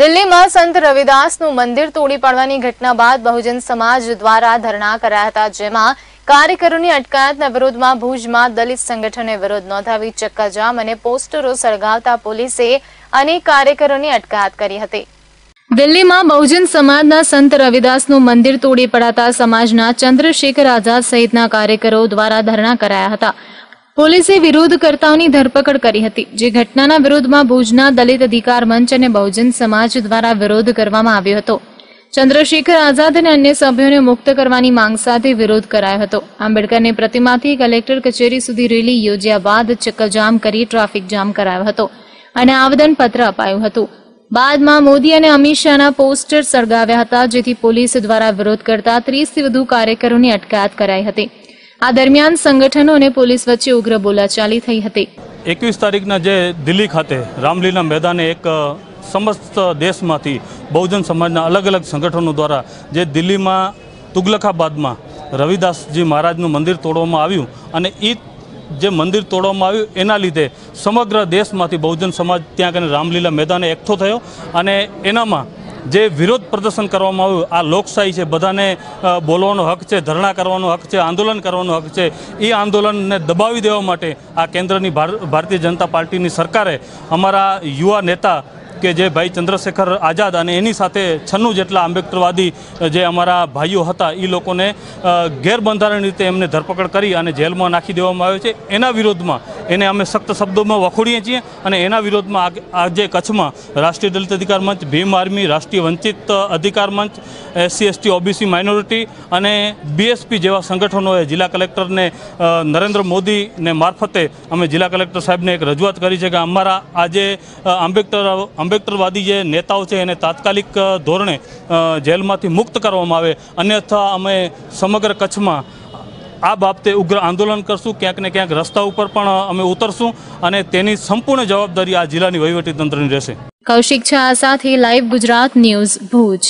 દિલ્હીમાં સંત રવિદાસનું મંદિર તોડી પાડવાની ઘટના બાદ બહુજન સમાજ દ્વારા ધરણા કરાયા હતા જેમાં કાર્યકરોની અટકાયતના વિરોધમાં ભુજમાં દલિત સંગઠને વિરોધ નોંધાવી ચક્કાજામ અને પોસ્ટરો સળગાવતા પોલીસે અનેક કાર્યકરોની અટકાયત કરી હતી દિલ્હીમાં બહુજન સમાજના સંત રવિદાસનું મંદિર તોડી પડાતા સમાજના ચંદ્રશેખર આઝાદ સહિતના કાર્યકરો દ્વારા ધરણા કરાયા હતા પોલીસે વિરોધ કરતાઓની ધરપકડ કરી હતી જે ઘટનાના વિરોધમાં ભુજના દલિત અધિકાર મંચ અને બહુજન સમાજ દ્વારા વિરોધ કરવામાં આવ્યો હતો ચંદ્રશેખર આઝાદ અને અન્ય સભ્યોને મુક્ત કરવાની માંગ સાથે વિરોધ કરાયો હતો આંબેડકરની પ્રતિમાથી કલેક્ટર કચેરી સુધી રેલી યોજ્યા બાદ ચક્કરજામ કરી ટ્રાફિક જામ કરાયો હતો અને આવેદનપત્ર અપાયું હતું બાદમાં મોદી અને અમિત શાહના પોસ્ટર સળગાવ્યા હતા જેથી પોલીસ દ્વારા વિરોધ કરતા ત્રીસથી વધુ કાર્યકરોની અટકાયત કરાઈ હતી આ દરમિયાન સંગઠનો અને પોલીસ વચ્ચે ઉગ્ર બોલાચાલી થઈ હતી એકવીસ તારીખના જે દિલ્હી ખાતે રામલીલા મેદાને એક સમસ્ત દેશમાંથી બહુજન સમાજના અલગ અલગ સંગઠનો દ્વારા જે દિલ્હીમાં તુગલખાબાદમાં રવિદાસજી મહારાજનું મંદિર તોડવામાં આવ્યું અને એ જે મંદિર તોડવામાં આવ્યું એના લીધે સમગ્ર દેશમાંથી બહુજન સમાજ ત્યાં કને રામલીલા મેદાને એકઠો થયો અને એનામાં જે વિરોધ પ્રદર્શન કરવામાં આવ્યું આ લોકશાહી છે બધાને બોલવાનો હક છે ધરણા કરવાનો હક છે આંદોલન કરવાનો હક છે એ આંદોલનને દબાવી દેવા માટે આ કેન્દ્રની ભારતીય જનતા પાર્ટીની સરકારે અમારા યુવા નેતા કે જે ભાઈ ચંદ્રશેખર આઝાદ અને એની સાથે છન્નું જેટલા આંબેડકરવાદી જે અમારા ભાઈઓ હતા એ લોકોને ગેરબંધારણ રીતે એમને ધરપકડ કરી અને જેલમાં નાખી દેવામાં આવ્યો છે એના વિરોધમાં એને અમે સખ્ત શબ્દોમાં વખોડીએ છીએ અને એના વિરોધમાં આજે કચ્છમાં રાષ્ટ્રીય દલિત અધિકાર મંચ ભીમ આર્મી રાષ્ટ્રીય વંચિત અધિકાર મંચ એસસી એસટી ઓબીસી માઇનોરિટી અને બીએસપી જેવા સંગઠનોએ જિલ્લા કલેક્ટરને નરેન્દ્ર મોદીને મારફતે અમે જિલ્લા કલેક્ટર સાહેબને એક રજૂઆત કરી છે કે અમારા આજે આંબેડકર આંબેડકરવાદી જે નેતાઓ છે એને તાત્કાલિક ધોરણે જેલમાંથી મુક્ત કરવામાં આવે અન્યથા અમે સમગ્ર કચ્છમાં આ બાબતે ઉગ્ર આંદોલન કરશું ક્યાંક ને ક્યાંક રસ્તા ઉપર પણ અમે ઉતરશું અને તેની સંપૂર્ણ જવાબદારી આ જિલ્લાની વહીવટી તંત્રની રહેશે કૌશિક છા સાથે લાઈવ ગુજરાત ન્યૂઝ ભુજ